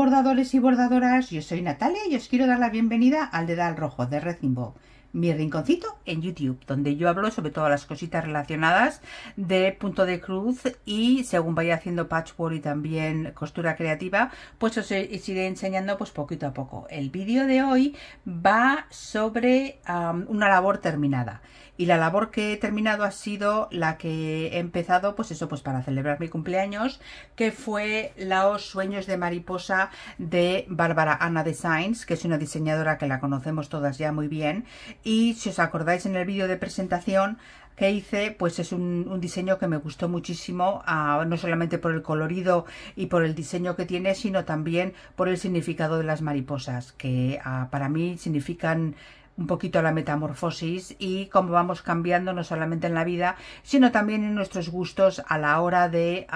bordadores y bordadoras, yo soy Natalia y os quiero dar la bienvenida al Dedal Rojo de Recimbo mi rinconcito en YouTube, donde yo hablo sobre todas las cositas relacionadas de punto de cruz y según vaya haciendo patchwork y también costura creativa, pues os, iré enseñando pues poquito a poco. El vídeo de hoy va sobre una labor terminada y la labor que he terminado ha sido la que he empezado pues eso pues para celebrar mi cumpleaños que fue los sueños de mariposa de Bárbara Ana Designs que es una diseñadora que la conocemos todas ya muy bien y si os acordáis en el vídeo de presentación que hice, pues es un, diseño que me gustó muchísimo, no solamente por el colorido y por el diseño que tiene, sino también por el significado de las mariposas, que ah, para mí significan un poquito la metamorfosis y cómo vamos cambiando no solamente en la vida, sino también en nuestros gustos a la hora de,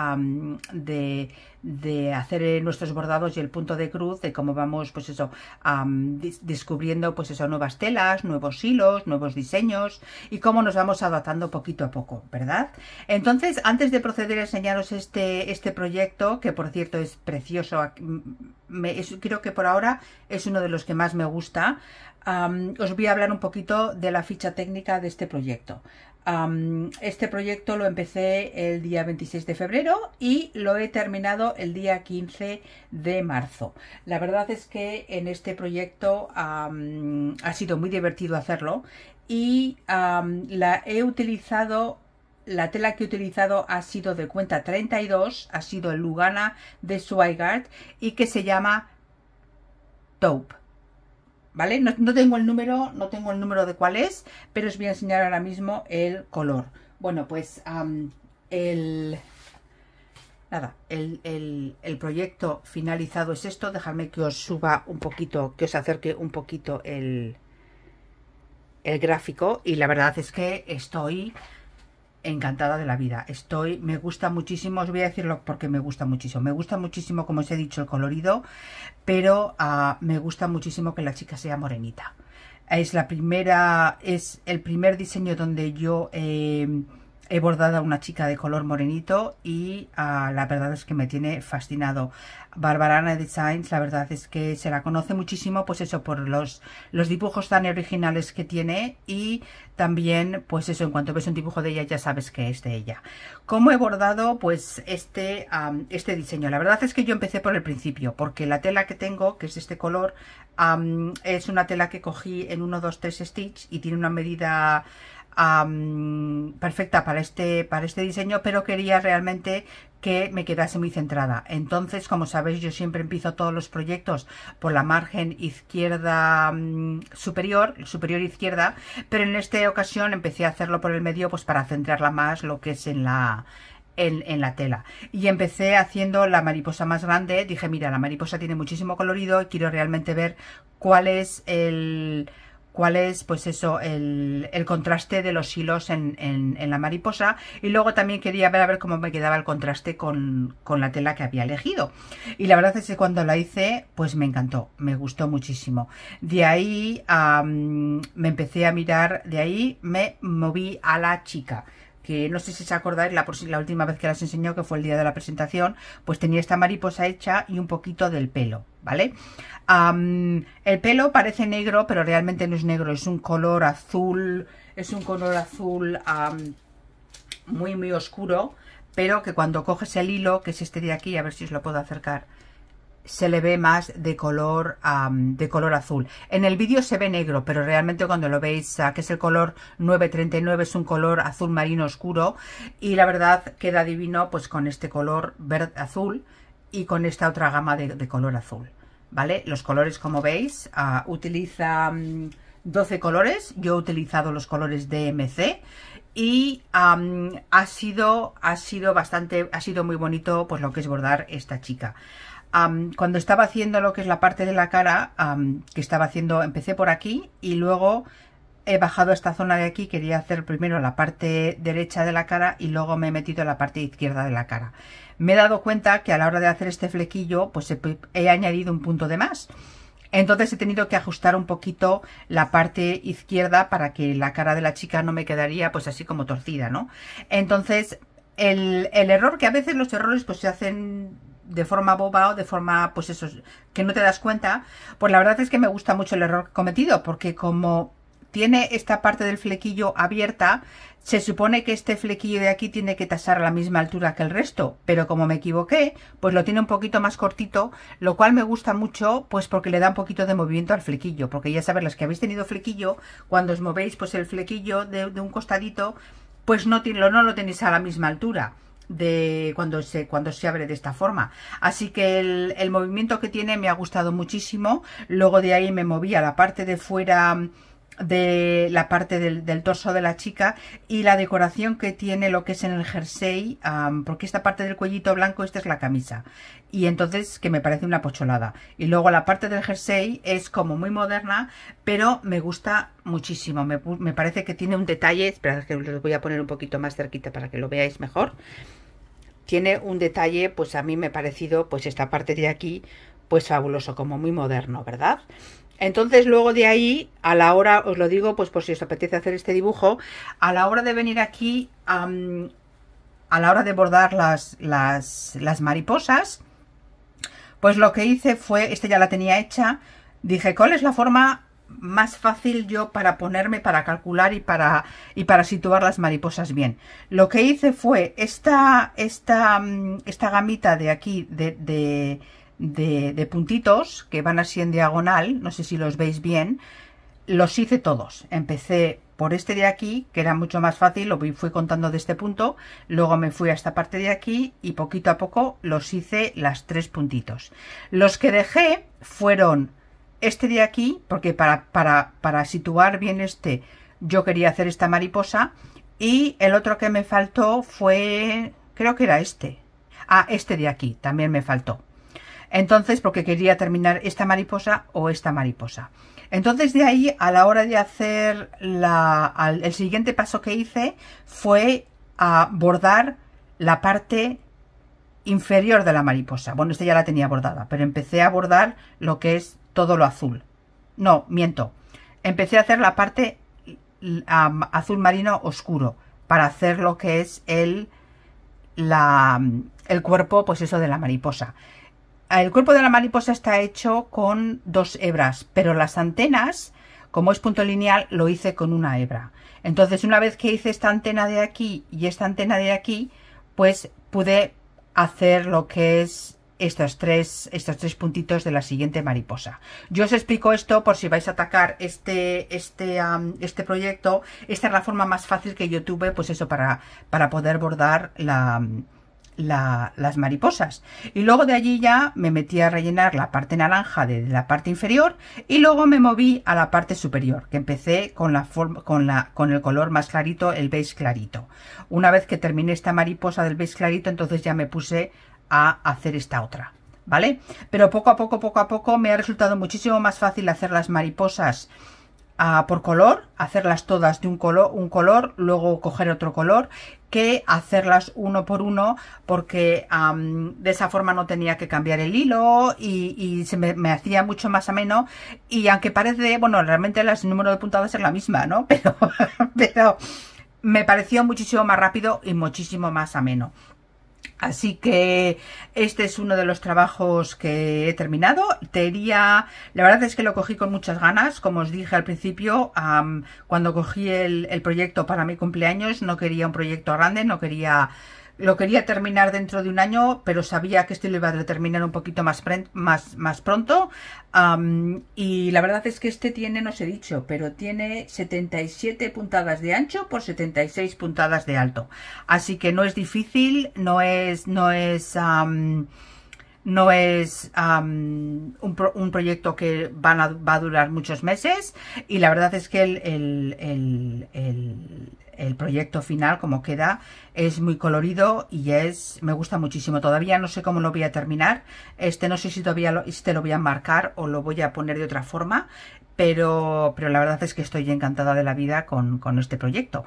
de, de hacer eh, nuestros bordados y el punto de cruz, de cómo vamos, pues eso, descubriendo, pues eso, nuevas telas, nuevos hilos, nuevos diseños y cómo nos vamos adaptando poquito a poco, ¿verdad? Entonces, antes de proceder a enseñaros este, este proyecto, que por cierto es precioso, me, creo que por ahora es uno de los que más me gusta, os voy a hablar un poquito de la ficha técnica de este proyecto. este proyecto lo empecé el día 26 de febrero y lo he terminado el día 15 de marzo. La verdad es que en este proyecto ha sido muy divertido hacerlo y la he utilizado la tela que he utilizado ha sido de cuenta 32, ha sido el Lugana de Swigart y que se llama Taupe. ¿vale? No, tengo el número, no tengo el número de cuál es, pero os voy a enseñar ahora mismo el color. Bueno, pues el... Nada, el, proyecto finalizado es esto. déjame que os suba un poquito, que os acerque un poquito el, el gráfico. Y la verdad es que estoy encantada de la vida. Estoy, me gusta muchísimo, os voy a decirlo porque me gusta muchísimo. Me gusta muchísimo, como os he dicho, el colorido, pero ah, me gusta muchísimo que la chica sea morenita. Es la primera, es el primer diseño donde yo eh, he bordado a una chica de color morenito y ah, la verdad es que me tiene fascinado. Barbarana Designs, la verdad es que se la conoce muchísimo, pues eso, por los, los dibujos tan originales que tiene y también, pues eso, en cuanto ves un dibujo de ella ya sabes que es de ella. ¿Cómo he bordado, pues, este, este diseño? La verdad es que yo empecé por el principio, porque la tela que tengo, que es de este color, es una tela que cogí en 1, 2, 3 Stitch y tiene una medida perfecta para este, para este diseño, pero quería realmente que me quedase muy centrada. Entonces, como sabéis, yo siempre empiezo todos los proyectos por la margen izquierda superior, superior izquierda, pero en esta ocasión empecé a hacerlo por el medio pues para centrarla más lo que es en la, en, la tela y empecé haciendo la mariposa más grande dije mira la mariposa tiene muchísimo colorido y quiero realmente ver cuál es el cuál es, pues eso, el, contraste de los hilos en, la mariposa. Y luego también quería ver a ver cómo me quedaba el contraste con, la tela que había elegido. Y la verdad es que cuando la hice, pues me encantó, me gustó muchísimo. De ahí me empecé a mirar, de ahí me moví a la chica que no sé si se acordáis, la, la, última vez que las enseñó, que fue el día de la presentación, pues tenía esta mariposa hecha y un poquito del pelo. ¿vale? el pelo parece negro, pero realmente no es negro, es un color azul, es un color azul muy, muy oscuro, pero que cuando coges el hilo, que es este de aquí, a ver si os lo puedo acercar, se le ve más de color de color azul. En el vídeo se ve negro, pero realmente cuando lo veis, ah, que es el color 939, es un color azul marino oscuro y la verdad queda divino pues con este color verde azul y con esta otra gama de color azul. ¿vale? Los colores, como veis, ah, utiliza 12 mm, colores. Yo he utilizado los colores DMC y ha, sido, ha sido bastante, ha sido muy bonito pues lo que es bordar esta chica. cuando estaba haciendo lo que es la parte de la cara, que estaba haciendo, empecé por aquí y luego he bajado esta zona de aquí, quería hacer primero la parte derecha de la cara y luego me he metido en la parte izquierda de la cara. Me he dado cuenta que a la hora de hacer este flequillo, pues he, añadido un punto de más. Entonces he tenido que ajustar un poquito la parte izquierda para que la cara de la chica no me quedaría pues así como torcida, ¿no? Entonces el, error, que a veces los errores pues se hacen de forma boba o de forma, pues eso, que no te das cuenta, pues la verdad es que me gusta mucho el error cometido, porque como tiene esta parte del flequillo abierta, se supone que este flequillo de aquí tiene que tasar a la misma altura que el resto, pero como me equivoqué, pues lo tiene un poquito más cortito, lo cual me gusta mucho, pues porque le da un poquito de movimiento al flequillo, porque ya sabéis, los que habéis tenido flequillo, cuando os movéis, pues el flequillo de, un costadito, pues no, no lo tenéis a la misma altura de cuando se cuando se abre de esta forma así que el, el movimiento que tiene me ha gustado muchísimo luego de ahí me moví a la parte de fuera de la parte del, torso de la chica y la decoración que tiene lo que es en el jersey, porque esta parte del cuellito blanco, esta es la camisa. Y entonces, que me parece una pocholada. Y luego la parte del jersey es como muy moderna, pero me gusta muchísimo. Me, parece que tiene un detalle, esperad que lo voy a poner un poquito más cerquita para que lo veáis mejor. Tiene un detalle, pues a mí me ha parecido, pues esta parte de aquí, pues fabuloso, como muy moderno, ¿verdad? Entonces luego de ahí, a la hora, os lo digo pues por si os apetece hacer este dibujo, a la hora de venir aquí, a la hora de bordar las, las, mariposas, pues lo que hice fue, este ya la tenía hecha, dije, ¿cuál es la forma más fácil yo para ponerme, para calcular y para, y para situar las mariposas bien. Lo que hice fue esta, esta, esta gamita de aquí, de, de, puntitos que van así en diagonal, no sé si los veis bien, los hice todos. Empecé por este de aquí, que era mucho más fácil, lo fui contando de este punto, luego me fui a esta parte de aquí y poquito a poco los hice las tres puntitos. Los que dejé fueron este de aquí, porque para, para, para situar bien este, yo quería hacer esta mariposa, y el otro que me faltó fue, creo que era este. Ah, este de aquí, también me faltó. Entonces, porque quería terminar esta mariposa o esta mariposa. Entonces de ahí, a la hora de hacer el siguiente paso que hice fue a bordar la parte inferior de la mariposa. Bueno, esta ya la tenía bordada, pero empecé a bordar lo que es todo lo azul. No, miento. Empecé a hacer la parte azul marino oscuro para hacer lo que es el, el cuerpo, pues eso de la mariposa el cuerpo de la mariposa está hecho con dos hebras, pero las antenas, como es punto lineal, lo hice con una hebra. Entonces, una vez que hice esta antena de aquí y esta antena de aquí, pues pude hacer lo que es estos tres, estos tres puntitos de la siguiente mariposa. Yo os explico esto por si vais a atacar este, este, este proyecto. Esta es la forma más fácil que yo tuve, pues eso, para, para poder bordar la, las mariposas. Y luego de allí ya me metí a rellenar la parte naranja de, la parte inferior y luego me moví a la parte superior, que empecé con, la con, la, con el color más clarito, el beige clarito. Una vez que terminé esta mariposa del beige clarito, entonces ya me puse a hacer esta otra. ¿Vale? Pero poco a poco, poco a poco, me ha resultado muchísimo más fácil hacer las mariposas ah, por color, hacerlas todas de un color, un color, luego coger otro color que hacerlas uno por uno porque de esa forma no tenía que cambiar el hilo y, se me, hacía mucho más ameno y aunque parece, bueno, realmente el número de puntadas es la misma, ¿no? Pero, pero me pareció muchísimo más rápido y muchísimo más ameno. Así que este es uno de los trabajos que he terminado. Tería. la verdad es que lo cogí con muchas ganas, como os dije al principio, cuando cogí el proyecto para mi cumpleaños, no quería un proyecto grande, no quería lo quería terminar dentro de un año, pero sabía que este lo iba a terminar un poquito más, más, más pronto. y la verdad es que este tiene, no os he dicho, pero tiene 77 puntadas de ancho por 76 puntadas de alto. Así que no es difícil, no es, no es, no es un, proyecto que va a durar muchos meses y la verdad es que el, proyecto final como queda es muy colorido y es me gusta muchísimo todavía no sé cómo lo voy a terminar este no sé si todavía lo voy a marcar o lo voy a poner de otra forma pero, pero la verdad es que estoy encantada de la vida con, con, este proyecto.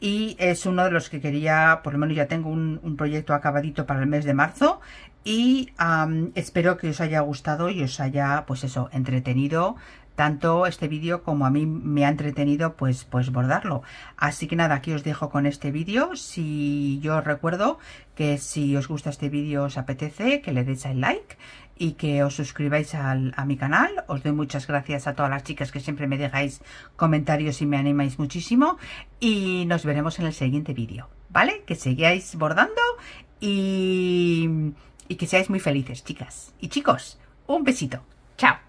Y es uno de los que quería, por lo menos ya tengo un, proyecto acabadito para el mes de marzo y espero que os haya gustado y os haya, pues eso, entretenido, tanto este vídeo como a mí me ha entretenido pues, pues bordarlo. Así que nada, aquí os dejo con este vídeo. Si yo recuerdo que si os gusta este vídeo os apetece que le deis al like y que os suscribáis a mi canal. Os doy muchas gracias a todas las chicas que siempre me dejáis comentarios y me animáis muchísimo. Y nos veremos en el siguiente vídeo, ¿vale? Que seguíais bordando y que seáis muy felices, chicas y chicos. Un besito. Chao.